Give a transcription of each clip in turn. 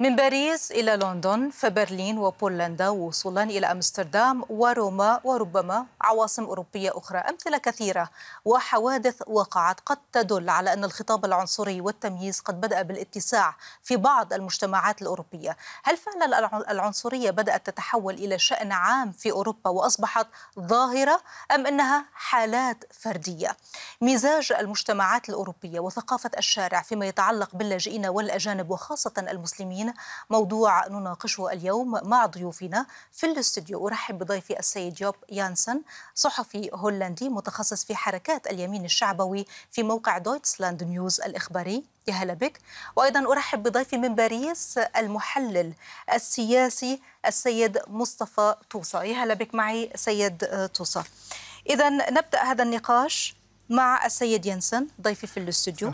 من باريس إلى لندن فبرلين وبولندا وصولا إلى أمستردام وروما وربما عواصم أوروبية أخرى أمثلة كثيرة وحوادث وقعت قد تدل على أن الخطاب العنصري والتمييز قد بدأ بالاتساع في بعض المجتمعات الأوروبية هل فعلا العنصرية بدأت تتحول إلى شأن عام في أوروبا وأصبحت ظاهرة أم أنها حالات فردية مزاج المجتمعات الأوروبية وثقافة الشارع فيما يتعلق باللاجئين والأجانب وخاصة المسلمين موضوع نناقشه اليوم مع ضيوفنا في الاستوديو أرحب بضيفي السيد يوب يانسن صحفي هولندي متخصص في حركات اليمين الشعبوي في موقع دويتسلاند نيوز الإخباري يا هلا بك وأيضا أرحب بضيفي من باريس المحلل السياسي السيد مصطفى توصى يا هلا بك معي سيد توصى إذا نبدأ هذا النقاش مع السيد ينسن ضيفي في الاستوديو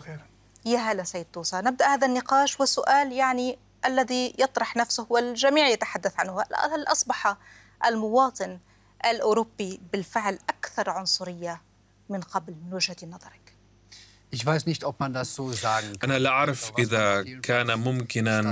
يا هلا سيد توصى نبدأ هذا النقاش والسؤال يعني الذي يطرح نفسه والجميع يتحدث عنه هل أصبح المواطن الأوروبي بالفعل أكثر عنصرية من قبل من وجهة نظرك؟ أنا لا أعرف إذا كان ممكنا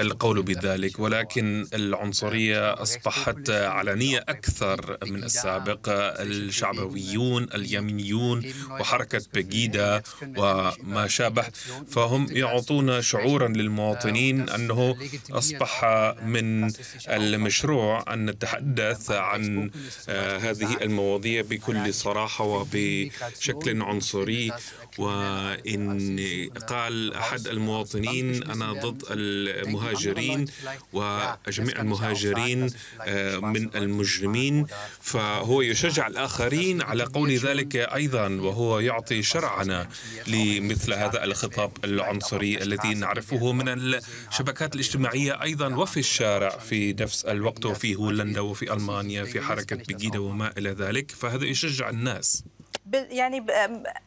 القول بذلك ولكن äh, العنصرية أصبحت علنية أكثر من السابق الشعبويون اليمينيون وحركة بيجيدا وما شابه فهم يعطون شعورا ähm, للمواطنين أنه äh, أصبح äh, من المشروع أن نتحدث عن آه، هذه المواضيع بكل صراحة وبشكل عنصري و وإن قال أحد المواطنين أنا ضد المهاجرين وجميع المهاجرين آه، من المجرمين فهو يشجع الآخرين على قول ذلك أيضا وهو يعطي شرعنا لمثل هذا الخطاب العنصري الذي نعرفه من الشبكات الاجتماعية أيضا وفي الشارع في نفس الوقت وفي هولندا وفي ألمانيا في حركة بيجيدا وما إلى ذلك فهذا يشجع الناس يعني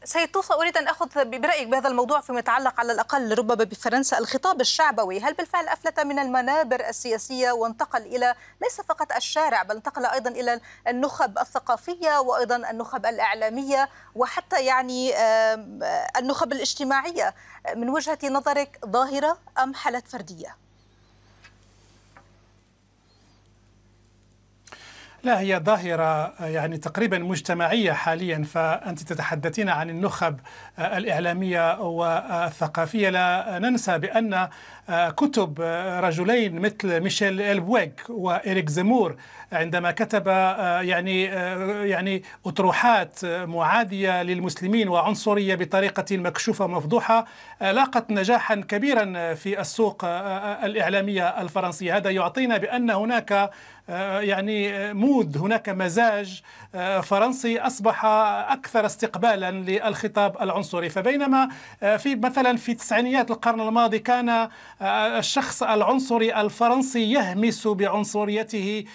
سيد توصى اريد ان اخذ برايك بهذا الموضوع فيما يتعلق على الاقل ربما بفرنسا الخطاب الشعبوي هل بالفعل افلت من المنابر السياسيه وانتقل الى ليس فقط الشارع بل انتقل ايضا الى النخب الثقافيه وايضا النخب الاعلاميه وحتى يعني النخب الاجتماعيه من وجهه نظرك ظاهره ام حالات فرديه؟ لا هي ظاهرة آه، يعني تقريبا مجتمعية حاليا فأنت تتحدثين عن النخب آه، الإعلامية والثقافية لا آه، ننسى بأن كتب رجلين مثل ميشيل البويغ وإريك زمور عندما كتب يعني يعني أطروحات معادية للمسلمين وعنصرية بطريقة مكشوفة ومفضوحة لاقت نجاحا كبيرا في السوق الإعلامية الفرنسية هذا يعطينا بأن هناك آه، يعني آه، مود هناك مزاج آه، فرنسي أصبح أكثر استقبالا للخطاب العنصري فبينما في مثلا في تسعينيات القرن الماضي كان الشخص العنصري الفرنسي يهمس بعنصريته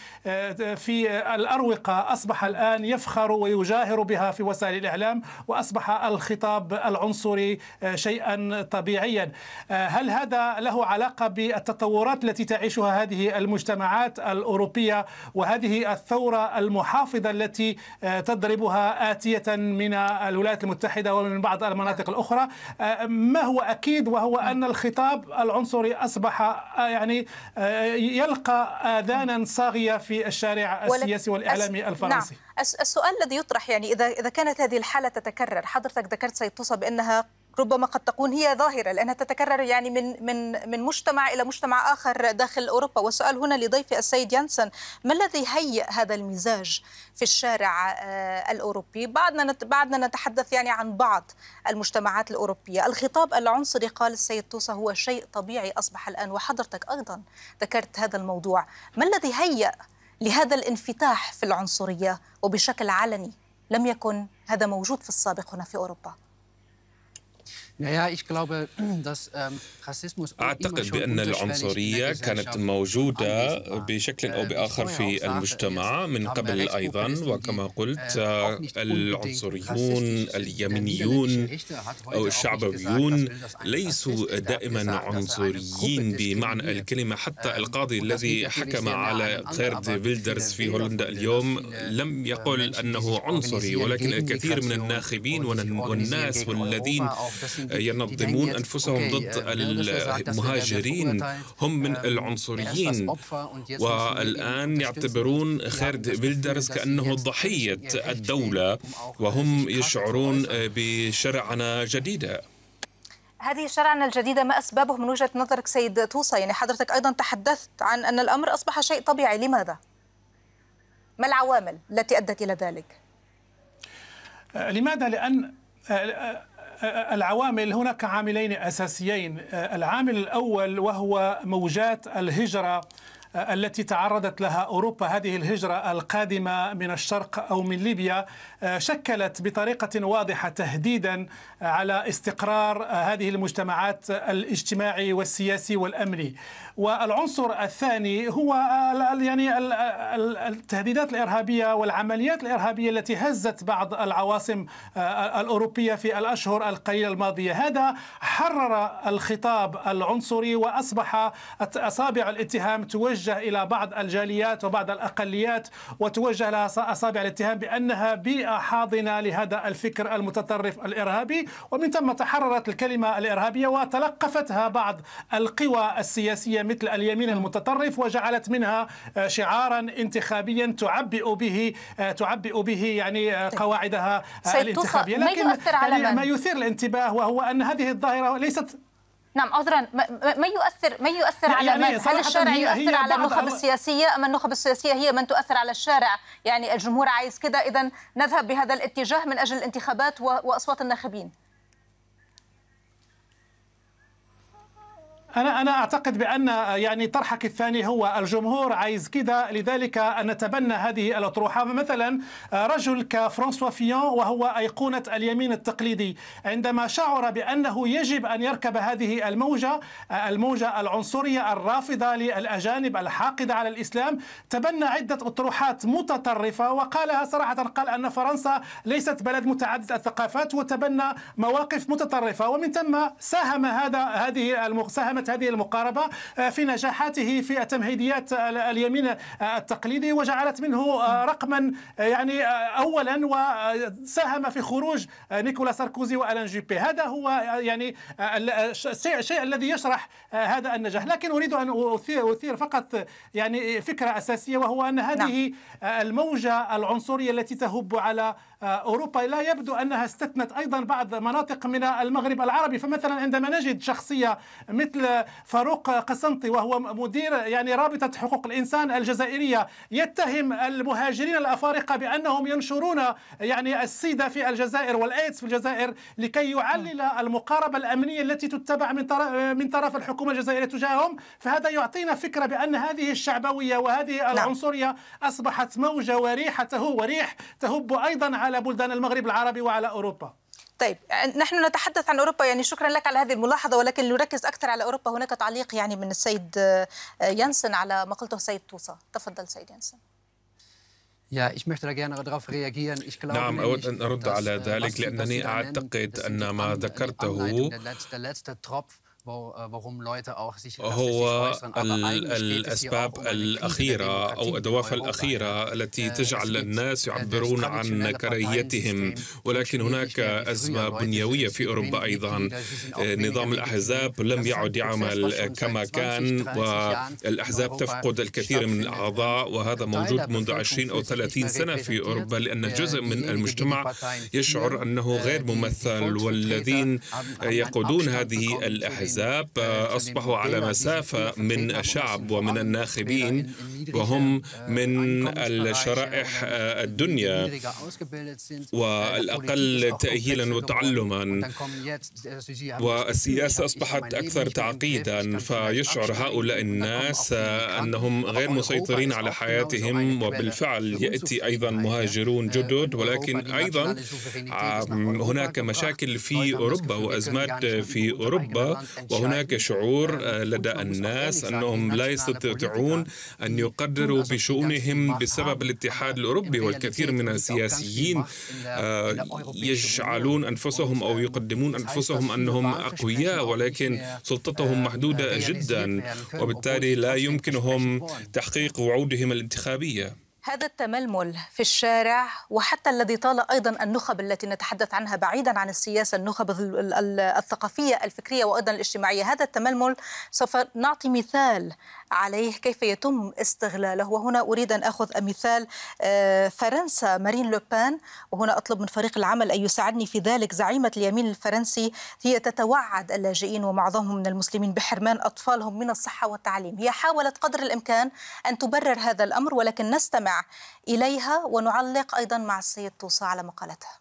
في الأروقة أصبح الآن يفخر ويجاهر بها في وسائل الإعلام وأصبح الخطاب العنصري شيئا طبيعيا هل هذا له علاقة بالتطورات التي تعيشها هذه المجتمعات الأوروبية الأفريقية وهذه الثورة المحافظة التي آه، تضربها آتية من الولايات المتحدة ومن بعض المناطق الأخرى آه، ما هو أكيد وهو أن الخطاب العنصري أصبح آه، يعني يلقى آذانا صاغية في الشارع السياسي والإعلامي نعم. الفرنسي نعم. السؤال الذي يطرح يعني إذا إذا كانت هذه الحالة تتكرر حضرتك ذكرت سيد بأنها ربما قد تكون هي ظاهرة لأنها تتكرر يعني من من من مجتمع إلى مجتمع آخر داخل أوروبا والسؤال هنا لضيفي السيد يانسن ما الذي هيئ هذا المزاج في الشارع آه، الأوروبي بعدنا بعدنا نتحدث يعني عن بعض المجتمعات الأوروبية الخطاب العنصري قال السيد توصى هو شيء طبيعي أصبح الآن وحضرتك أيضا ذكرت هذا الموضوع ما الذي هيئ لهذا الانفتاح في العنصرية وبشكل علني لم يكن هذا موجود في السابق هنا في أوروبا أعتقد بأن العنصرية كانت موجودة بشكل أو بآخر في المجتمع من قبل أيضا وكما قلت العنصريون اليمينيون أو الشعبويون ليسوا دائما عنصريين بمعنى الكلمة حتى القاضي الذي حكم على خيرد فيلدرز في هولندا اليوم لم يقل أنه عنصري ولكن الكثير من الناخبين والناس والذين ينظمون أنفسهم ضد آه، المهاجرين هم من um, العنصريين والآن يعتبرون خالد بيلدرز كأنه ضحية الدولة وهم يشعرون آه، بشرعنة جديدة هذه الشرعنة الجديدة ما أسبابه من وجهة نظرك سيد توصى يعني حضرتك أيضا تحدثت عن أن الأمر أصبح شيء طبيعي لماذا؟ ما العوامل التي أدت إلى ذلك؟ آه، لماذا؟ لأن العوامل هناك عاملين اساسيين العامل الاول وهو موجات الهجره آه، التي تعرضت لها اوروبا هذه الهجره القادمه من الشرق او من ليبيا آه، شكلت بطريقه واضحه تهديدا آه، على استقرار هذه المجتمعات الاجتماعي والسياسي والامني والعنصر الثاني هو يعني التهديدات الارهابيه والعمليات الارهابيه التي هزت بعض العواصم الاوروبيه في الاشهر القليله الماضيه هذا حرر الخطاب العنصري واصبح اصابع الاتهام توجه توجه إلى بعض الجاليات وبعض الأقليات وتوجه لها أصابع الاتهام بأنها بيئة حاضنة لهذا الفكر المتطرف الإرهابي ومن ثم تحررت الكلمة الإرهابية وتلقفتها بعض القوى السياسية مثل اليمين المتطرف وجعلت منها آه، شعارا انتخابيا تعبئ به آه، تعبئ به يعني آه، طيب. قواعدها الانتخابية لكن ما يثير الانتباه وهو أن هذه الظاهرة ليست نعم عذرا ما يؤثر ما يؤثر على يعني من؟ هل الشارع هي يؤثر هي على النخب السياسيه ام النخب السياسيه هي من تؤثر على الشارع؟ يعني الجمهور عايز كده اذا نذهب بهذا الاتجاه من اجل الانتخابات واصوات الناخبين. أنا أنا أعتقد بأن يعني طرحك الثاني هو الجمهور عايز كده لذلك نتبنى هذه الأطروحة مثلا رجل كفرانسوا فيون وهو أيقونة اليمين التقليدي عندما شعر بأنه يجب أن يركب هذه الموجة الموجة العنصرية الرافضة للأجانب الحاقدة على الإسلام تبنى عدة أطروحات متطرفة وقالها صراحة قال أن فرنسا ليست بلد متعدد الثقافات وتبنى مواقف متطرفة ومن ثم ساهم هذا هذه ساهمت قامت هذه المقاربة آه، في نجاحاته في التمهيديات اليمين آه، التقليدي وجعلت منه آه، رقما يعني أولا وساهم في خروج نيكولا ساركوزي والان جيبي هذا هو يعني الشيء الذي يشرح هذا النجاح لكن أريد أن أثير, أثير فقط يعني فكرة أساسية وهو أن هذه نعم. الموجة العنصرية التي تهب على آه، أوروبا لا يبدو أنها استثنت أيضا بعض مناطق من المغرب العربي فمثلا عندما نجد شخصية مثل فاروق قسنطي وهو مدير يعني رابطة حقوق الإنسان الجزائرية يتهم المهاجرين الأفارقة بأنهم ينشرون يعني السيدة في الجزائر والأيدز في الجزائر لكي يعلل المقاربة الأمنية التي تتبع من من طرف الحكومة الجزائرية تجاههم فهذا يعطينا فكرة بأن هذه الشعبوية وهذه نعم. العنصرية أصبحت موجة وريحته وريح تهب أيضا على على بلدان المغرب العربي وعلى أوروبا طيب نحن نتحدث عن اوروبا يعني شكرا لك على هذه الملاحظه ولكن نركز اكثر على اوروبا هناك تعليق يعني من السيد ينسن على ما قلته السيد توصى تفضل سيد ينسن نعم أود أن أرد على ذلك لأنني أعتقد أن ما ذكرته هو الأسباب الأخيرة أو الدوافع الأخيرة التي تجعل الناس يعبرون عن كراهيتهم ولكن هناك أزمة بنيوية في أوروبا أيضا نظام الأحزاب لم يعد يعمل كما كان والأحزاب تفقد الكثير من الأعضاء وهذا موجود منذ 20 أو 30 سنة في أوروبا لأن جزء من المجتمع يشعر أنه غير ممثل والذين يقودون هذه الأحزاب الأحزاب آه، آه، أصبحوا على مسافة من الشعب ومن الناخبين وهم آه، من الشرائح الدنيا والأقل äh, تأهيلا وتعلما äh, والسياسة أصبحت أكثر تعقيدا فيشعر هؤلاء الناس أنهم غير مسيطرين على حياتهم وبالفعل يأتي أيضا äh, مهاجرون جدد ولكن أيضا هناك مشاكل في أوروبا وأزمات في أوروبا وهناك شعور آه، لدى الناس يعني أنهم لا يستطيعون أن يقدروا بشؤونهم بسبب الاتحاد الأوروبي والكثير من السياسيين يجعلون آه، أنفسهم أو يقدمون أنفسهم أنهم أقوياء ولكن آه، سلطتهم محدودة جدا وبالتالي لا يمكنهم تحقيق وعودهم الانتخابية هذا التململ في الشارع وحتى الذي طال ايضا النخب التي نتحدث عنها بعيدا عن السياسه النخب الثقافيه الفكريه وايضا الاجتماعيه هذا التململ سوف نعطي مثال عليه كيف يتم استغلاله وهنا أريد أن أخذ مثال آه، فرنسا مارين لوبان وهنا أطلب من فريق العمل أن يساعدني في ذلك زعيمة اليمين الفرنسي هي تتوعد اللاجئين ومعظمهم من المسلمين بحرمان أطفالهم من الصحة والتعليم هي حاولت قدر الإمكان أن تبرر هذا الأمر ولكن نستمع إليها ونعلق أيضا مع السيد توصى على مقالتها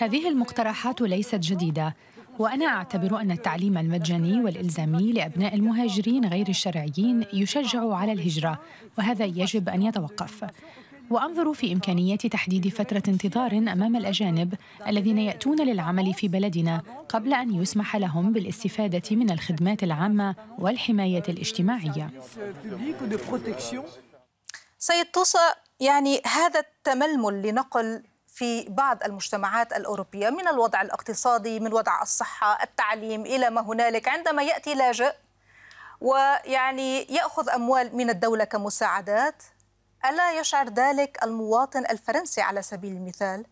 هذه المقترحات ليست جديدة وأنا أعتبر أن التعليم المجاني والإلزامي لأبناء المهاجرين غير الشرعيين يشجع على الهجرة وهذا يجب أن يتوقف وأنظر في إمكانية تحديد فترة انتظار أمام الأجانب الذين يأتون للعمل في بلدنا قبل أن يسمح لهم بالاستفادة من الخدمات العامة والحماية الاجتماعية سيد توصى يعني هذا التململ لنقل في بعض المجتمعات الأوروبية من الوضع الاقتصادي من وضع الصحة التعليم إلى ما هنالك عندما يأتي لاجئ ويعني يأخذ أموال من الدولة كمساعدات ألا يشعر ذلك المواطن الفرنسي على سبيل المثال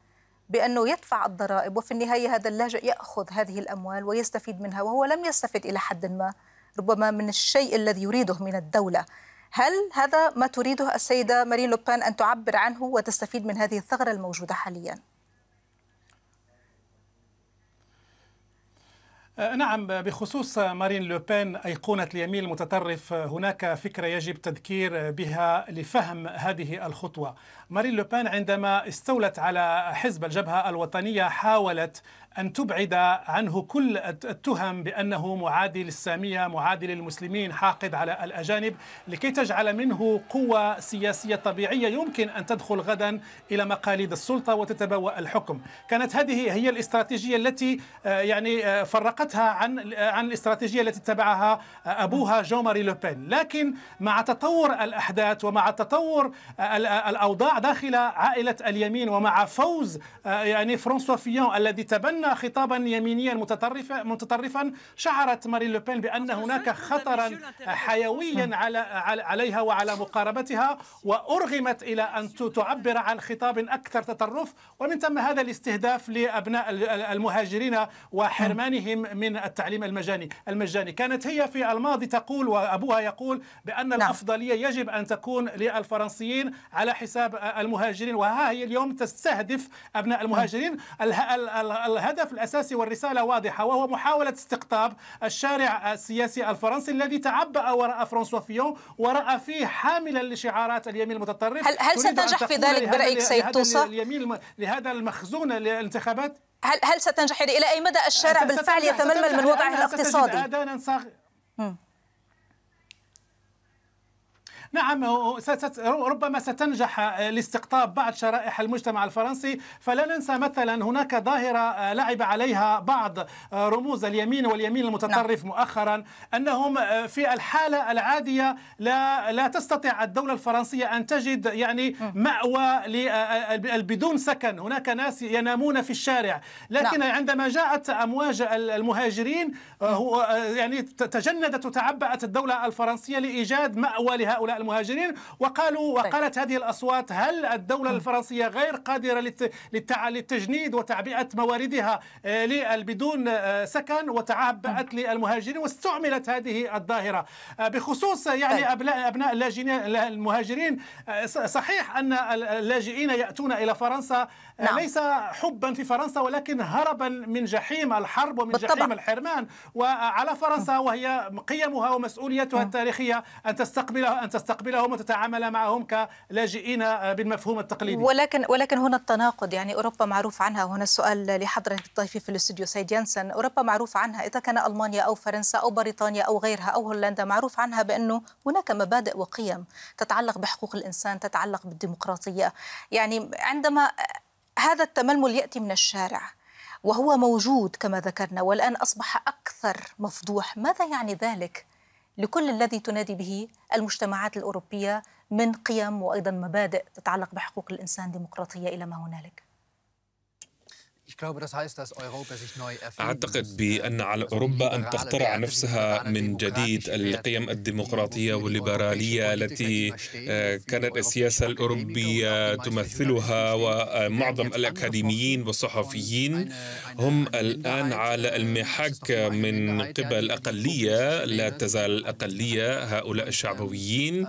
بأنه يدفع الضرائب وفي النهاية هذا اللاجئ يأخذ هذه الأموال ويستفيد منها وهو لم يستفد إلى حد ما ربما من الشيء الذي يريده من الدولة هل هذا ما تريده السيدة مارين لوبان أن تعبر عنه وتستفيد من هذه الثغرة الموجودة حالياً؟ آه، نعم بخصوص مارين لوبين أيقونة اليمين المتطرف آه، هناك فكرة يجب تذكير بها لفهم هذه الخطوة مارين لوبين عندما استولت على حزب الجبهة الوطنية حاولت أن تبعد عنه كل التهم بأنه معادي للسامية معادي للمسلمين حاقد على الأجانب لكي تجعل منه قوة سياسية طبيعية يمكن أن تدخل غدا إلى مقاليد السلطة وتتبوأ الحكم كانت هذه هي الاستراتيجية التي آه، يعني فرقت نقلتها عن عن الاستراتيجيه التي اتبعها ابوها جو ماري لوبين، لكن مع تطور الاحداث ومع تطور الاوضاع داخل عائله اليمين ومع فوز آه، يعني فرانسوا فيون الذي تبنى خطابا يمينيا متطرفا متطرفا شعرت ماري لوبين بان هناك خطرا حيويا على عليها وعلى مقاربتها وارغمت الى ان تعبر عن خطاب اكثر تطرف ومن ثم هذا الاستهداف لابناء المهاجرين وحرمانهم من التعليم المجاني المجاني كانت هي في الماضي تقول وأبوها يقول بأن نعم. الأفضلية يجب أن تكون للفرنسيين على حساب المهاجرين وها هي اليوم تستهدف أبناء نعم. المهاجرين الهدف الأساسي والرسالة واضحة وهو محاولة استقطاب الشارع السياسي الفرنسي الذي تعبأ وراء فرانسوا فيون ورأى فيه حاملا لشعارات اليمين المتطرف هل, هل ستنجح في ذلك برأيك سيد توصى؟ اليمين لهذا المخزون للانتخابات هل هل ستنجح الى اي مدى الشارع بالفعل يتململ من وضعه الاقتصادي؟ نعم ربما ستنجح آه، لاستقطاب بعض شرائح المجتمع الفرنسي فلا ننسى مثلا هناك ظاهرة آه، لعب عليها بعض آه، رموز اليمين واليمين المتطرف نعم. مؤخرا أنهم في الحالة العادية لا, لا تستطيع الدولة الفرنسية أن تجد يعني مأوى بدون سكن هناك ناس ينامون في الشارع لكن نعم. عندما جاءت أمواج المهاجرين يعني تجندت وتعبأت الدولة الفرنسية لإيجاد مأوى لهؤلاء المهاجرين وقالوا طيب. وقالت هذه الأصوات هل الدولة الفرنسية غير قادرة للتجنيد وتعبئة مواردها آه، بدون آه، سكن وتعبأت للمهاجرين واستعملت هذه الظاهرة آه، بخصوص يعني طيب. أبناء ابناء اللاجئين المهاجرين صحيح أن اللاجئين يأتون إلى فرنسا نعم. ليس حبا في فرنسا ولكن هربا من جحيم الحرب ومن بالطبع. جحيم الحرمان وعلى فرنسا وهي قيمها ومسؤوليتها التاريخية أن تستقبلها أن تستقبلها تستقبلهم وتتعامل معهم كلاجئين بالمفهوم التقليدي ولكن ولكن هنا التناقض يعني اوروبا معروف عنها وهنا السؤال لحضره ضيفي في الاستوديو سيد يانسن اوروبا معروف عنها اذا كان المانيا او فرنسا او بريطانيا او غيرها او هولندا معروف عنها بانه هناك مبادئ وقيم تتعلق بحقوق الانسان تتعلق بالديمقراطيه يعني عندما هذا التململ ياتي من الشارع وهو موجود كما ذكرنا والان اصبح اكثر مفضوح ماذا يعني ذلك لكل الذي تنادي به المجتمعات الأوروبية من قيم وأيضا مبادئ تتعلق بحقوق الإنسان ديمقراطية إلى ما هنالك أعتقد بأن äh, على أوروبا أن تخترع نفسها من جديد القيم الديمقراطية والليبرالية التي äh, كانت السياسة الأوروبية تمثلها ومعظم الأكاديميين والصحفيين هم الآن äh, على المحك من قبل أقلية لا تزال أقلية هؤلاء الشعبويين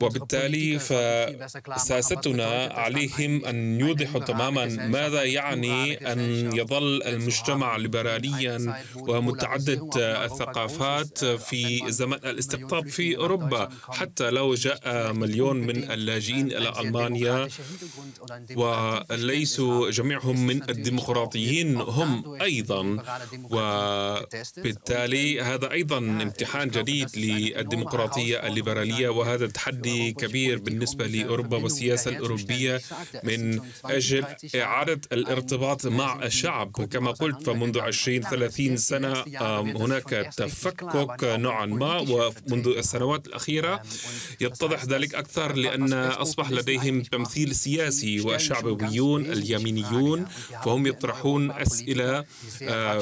وبالتالي فساستنا عليهم أن يوضحوا تماما ماذا يعني أن يظل المجتمع ليبراليا ومتعدد الثقافات آه، في زمن الاستقطاب في أوروبا حتى لو جاء مليون من اللاجئين إلى ألمانيا وليسوا جميعهم من الديمقراطيين هم أيضا وبالتالي هذا أيضا امتحان جديد للديمقراطية الليبرالية وهذا تحدي كبير بالنسبة لأوروبا والسياسة الأوروبية من أجل إعادة الارتباط مع الشعب كما قلت فمنذ 20 30 سنة هناك تفكك نوعا ما ومنذ السنوات الأخيرة يتضح ذلك أكثر لأن أصبح لديهم تمثيل سياسي والشعبويون اليمينيون فهم يطرحون أسئلة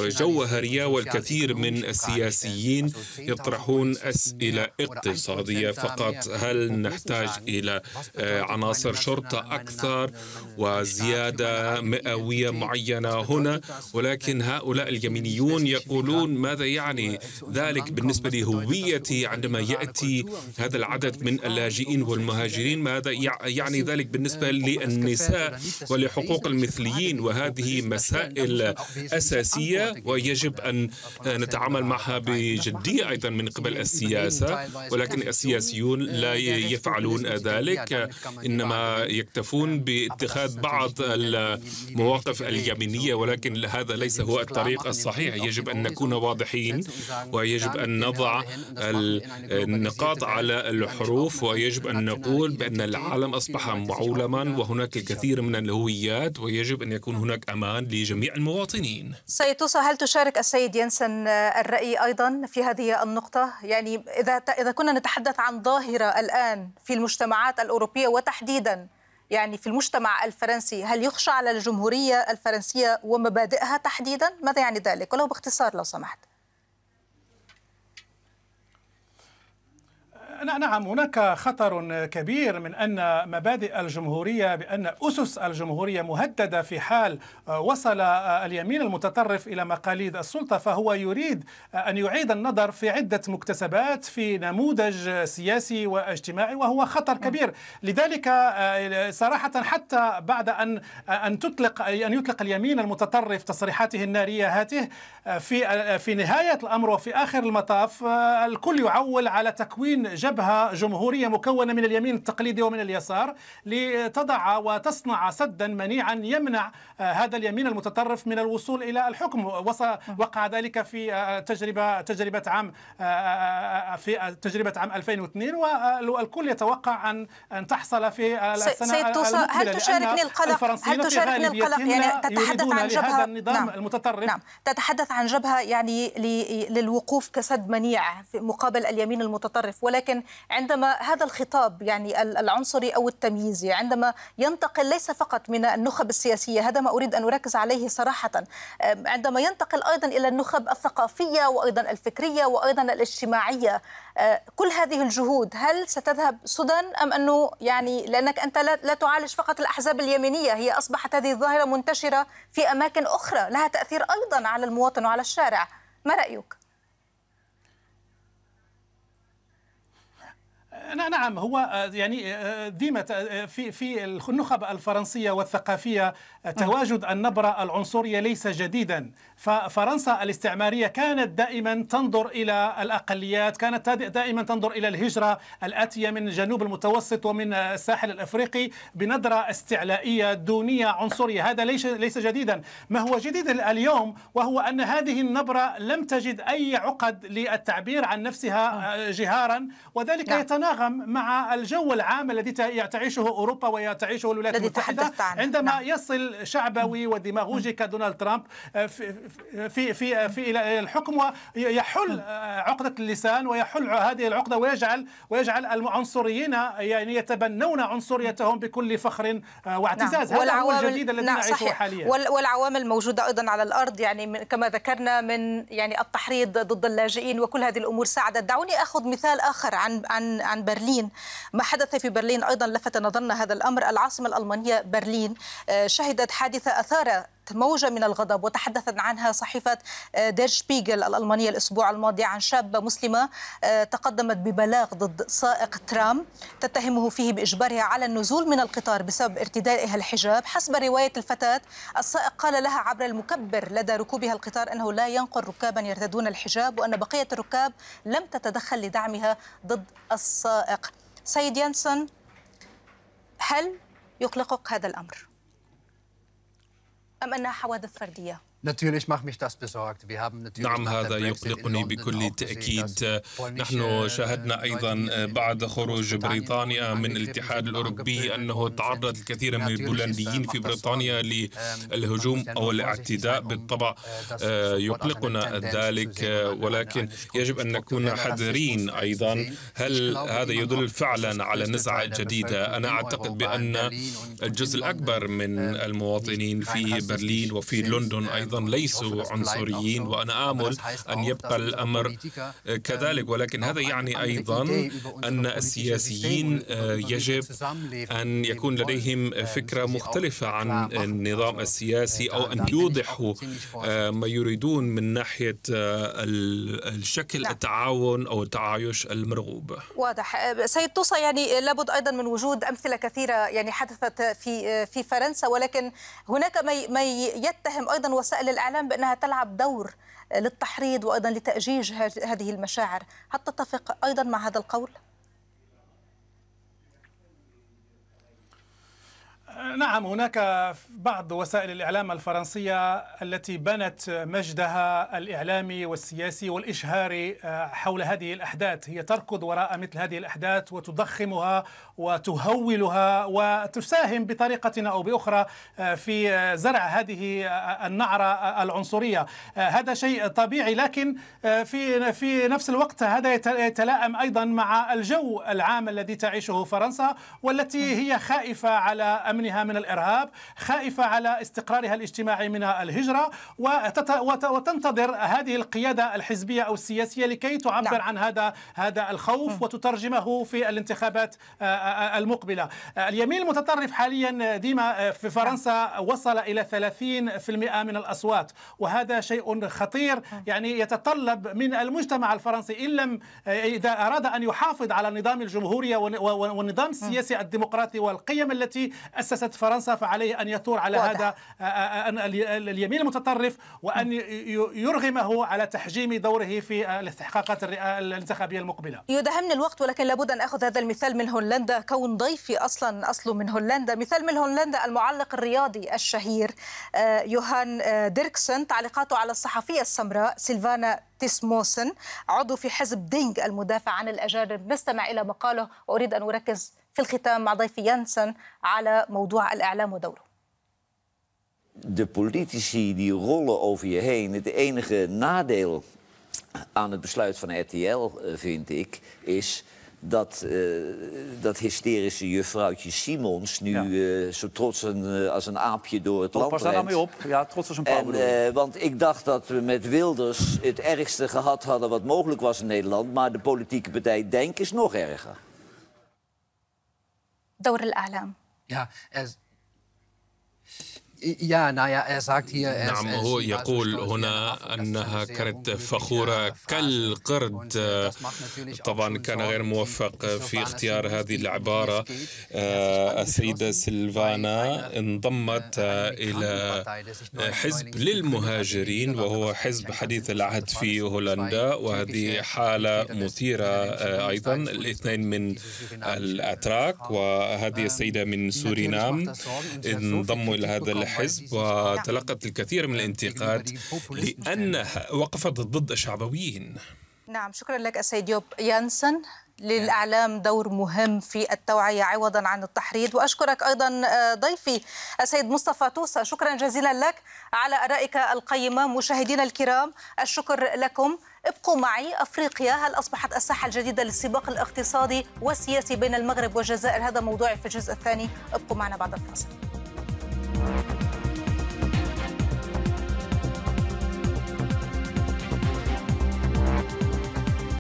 جوهرية والكثير من السياسيين يطرحون أسئلة اقتصادية فقط هل نحتاج إلى آه، عناصر شرطة أكثر وزيادة مئوية معينة هنا ولكن هؤلاء اليمينيون يقولون ماذا يعني ذلك بالنسبة لهويتي عندما يأتي هذا العدد من اللاجئين والمهاجرين ماذا يعني ذلك بالنسبة للنساء ولحقوق المثليين وهذه مسائل أساسية ويجب أن آه، نتعامل معها بجدية أيضا من قبل السياسة ولكن السياسيون لا يفعلون ذلك إنما يكتفون باتخاذ بعض المواقف اليمينية ولكن هذا ليس هو الطريق الصحيح يجب أن نكون واضحين ويجب أن نضع النقاط على الحروف ويجب أن نقول بأن العالم أصبح معولما وهناك الكثير من الهويات ويجب أن يكون هناك أمان لجميع المواطنين سيد هل تشارك السيد ينسن الرأي أيضا في هذه النقطة يعني إذا إذا كنا نتحدث عن ظاهرة الآن في المجتمعات الأوروبية وتحديدا يعني في المجتمع الفرنسي هل يخشى على الجمهورية الفرنسية ومبادئها تحديدا؟ ماذا يعني ذلك؟ ولو باختصار لو سمحت نعم هناك خطر كبير من أن مبادئ الجمهورية بأن أسس الجمهورية مهددة في حال آه، وصل آه، اليمين المتطرف إلى مقاليد السلطة فهو يريد آه، أن يعيد النظر في عدة مكتسبات في نموذج سياسي واجتماعي وهو خطر نعم. كبير لذلك صراحة حتى بعد أن أن تطلق أن يطلق اليمين المتطرف تصريحاته النارية هاته في في نهاية الأمر وفي آخر المطاف الكل يعول على تكوين جمع جبهه جمهوريه مكونه من اليمين التقليدي ومن اليسار لتضع وتصنع سدا منيعا يمنع آه، هذا اليمين المتطرف من الوصول الى الحكم وقع ذلك في آه، تجربه تجربه عام آه، في تجربه عام 2002 والكل يتوقع ان ان تحصل في السنه سيد هل تشاركني القلق هل تشاركني القلق يعني تتحدث عن جبهه النظام نعم. المتطرف نعم تتحدث عن جبهه يعني للوقوف كسد منيع مقابل اليمين المتطرف ولكن ولكن عندما هذا الخطاب يعني العنصري أو التمييزي عندما ينتقل ليس فقط من النخب السياسية هذا ما أريد أن أركز عليه صراحة عندما ينتقل أيضا إلى النخب الثقافية وأيضا الفكرية وأيضا الاجتماعية أه، كل هذه الجهود هل ستذهب سدى أم أنه يعني لأنك أنت لا تعالج فقط الأحزاب اليمينية هي أصبحت هذه الظاهرة منتشرة في أماكن أخرى لها تأثير أيضا على المواطن وعلى الشارع ما رأيك؟ نعم هو آه، يعني آه، آه، ديما في في النخب الفرنسيه والثقافيه نعم. تواجد النبره العنصريه ليس جديدا ففرنسا الاستعماريه كانت دائما تنظر الى الاقليات كانت دائما تنظر الى الهجره الاتيه من جنوب المتوسط ومن الساحل الافريقي بنظره استعلائيه دونيه عنصريه هذا ليس ليس جديدا ما هو جديد اليوم وهو ان هذه النبره لم تجد اي عقد للتعبير عن نفسها نعم. جهارا وذلك نعم. يتناغم تتناغم مع الجو العام الذي تعيشه أوروبا وتعيشه الولايات المتحدة عندما نعم. يصل شعبوي ودماغوجي كدونالد ترامب آه، في في في الى الحكم ويحل عقده اللسان ويحل هذه العقده ويجعل ويجعل العنصريين يعني يتبنون عنصريتهم بكل فخر آه، واعتزاز نعم. والعوامل الجديد الذي نعم نعيشه حاليا والعوامل الموجوده ايضا على الارض يعني كما ذكرنا من يعني التحريض ضد اللاجئين وكل هذه الامور ساعدت دعوني اخذ مثال اخر عن عن عن برلين ما حدث في برلين أيضا لفت نظرنا هذا الأمر العاصمة الألمانية برلين آه، شهدت حادثة أثار موجة من الغضب وتحدثت عنها صحيفة دير آه، شبيغل الألمانية الأسبوع الماضي عن شابة مسلمة آه، تقدمت ببلاغ ضد سائق ترام تتهمه فيه بإجبارها على النزول من القطار بسبب ارتدائها الحجاب حسب رواية الفتاة السائق قال لها عبر المكبر لدى ركوبها القطار أنه لا ينقل ركابا يرتدون الحجاب وأن بقية الركاب لم تتدخل لدعمها ضد السائق سيد يانسون هل يقلقك هذا الأمر؟ أم أنها حوادث فردية؟ نعم هذا يقلقني بكل تأكيد نحن شاهدنا أيضا بعد خروج بريطانيا من الاتحاد الأوروبي أنه تعرض الكثير من البولنديين في بريطانيا للهجوم ähm, أو الاعتداء um, بالطبع äh, آه، يقلقنا ذلك ولكن يجب أن نكون حذرين أيضا هل هذا يدل فعلا على نزعة جديدة أنا أعتقد بأن الجزء الأكبر من المواطنين في برلين وفي لندن أيضا أيضا ليسوا عنصريين وأنا آمل أن يبقى الأمر كذلك ولكن هذا يعني أيضا أن السياسيين آه، يجب أن يكون لديهم فكرة مختلفة عن النظام السياسي أو أن يوضحوا آه، ما يريدون من ناحية آه، الشكل نعم. التعاون أو التعايش المرغوب واضح سيد توصى يعني لابد أيضا من وجود أمثلة كثيرة يعني حدثت في في فرنسا ولكن هناك ما يتهم أيضا وسائل وسائل الإعلام بأنها تلعب دور للتحريض وأيضا لتأجيج هذه المشاعر هل تتفق أيضا مع هذا القول؟ نعم هناك بعض وسائل الإعلام الفرنسية التي بنت مجدها الإعلامي والسياسي والإشهاري آه، حول هذه الأحداث هي تركض وراء مثل هذه الأحداث وتضخمها وتهولها وتساهم بطريقة أو بأخرى آه، في آه، زرع هذه النعرة العنصرية هذا شيء طبيعي لكن في في نفس الوقت هذا يتلائم أيضا مع الجو العام الذي تعيشه فرنسا والتي هي خائفة على أمنها أمامها من الإرهاب خائفة على استقرارها الاجتماعي من الهجرة وتنتظر هذه القيادة الحزبية أو السياسية لكي تعبر نعم. عن هذا هذا الخوف وتترجمه في الانتخابات آه، آه، آه، المقبلة اليمين المتطرف حاليا ديما في نعم. فرنسا وصل إلى 30% من الأصوات وهذا شيء خطير يعني يتطلب من المجتمع الفرنسي إن لم إذا أراد أن يحافظ على نظام الجمهورية والنظام السياسي الديمقراطي والقيم التي أسس سياسة فرنسا فعليه أن يثور على واضح. هذا آه، آه، آه، اليمين المتطرف وأن يرغمه على تحجيم دوره في الاستحقاقات الانتخابية المقبلة يدهمني الوقت ولكن لابد أن أخذ هذا المثال من هولندا كون ضيفي أصلا أصله من هولندا مثال من هولندا المعلق الرياضي الشهير يوهان ديركسون تعليقاته على الصحفية السمراء سيلفانا تيسموسن عضو في حزب دينغ المدافع عن الأجانب نستمع إلى مقاله وأريد أن أركز في الختام مع ضيفي يانسن على موضوع الإعلام ودوره de politici die rollen over je heen. Het enige nadeel aan het besluit van RTL, eh, vind ik, is dat, eh, dat hysterische juffrouwtje Simons nu eh, zo trots als een aapje door het oh, land Pas daar nou mee op. Ja, trots als een want ik dacht dat we met Wilders het ergste gehad hadden wat mogelijk was in Nederland. Maar de politieke partij Denk is nog erger. دور الاعلام Yeah, as نعم هو يقول هنا أنها كانت فخورة كالقرد طبعا كان غير موفق في اختيار هذه العبارة السيدة سيلفانا انضمت إلى حزب للمهاجرين وهو حزب حديث العهد في هولندا وهذه حالة مثيرة أيضا الاثنين من الأتراك وهذه السيدة من سورينام انضموا إلى هذا الحزب الحزب وتلقت الكثير من الانتقاد لأنها وقفت ضد الشعبويين نعم شكرا لك السيد يوب يانسن نعم. للإعلام دور مهم في التوعية عوضا عن التحريض وأشكرك أيضا آه، ضيفي السيد مصطفى توسة شكرا جزيلا لك على أرائك القيمة مشاهدينا الكرام الشكر لكم ابقوا معي أفريقيا هل أصبحت الساحة الجديدة للسباق الاقتصادي والسياسي بين المغرب والجزائر هذا موضوعي في الجزء الثاني ابقوا معنا بعد الفاصل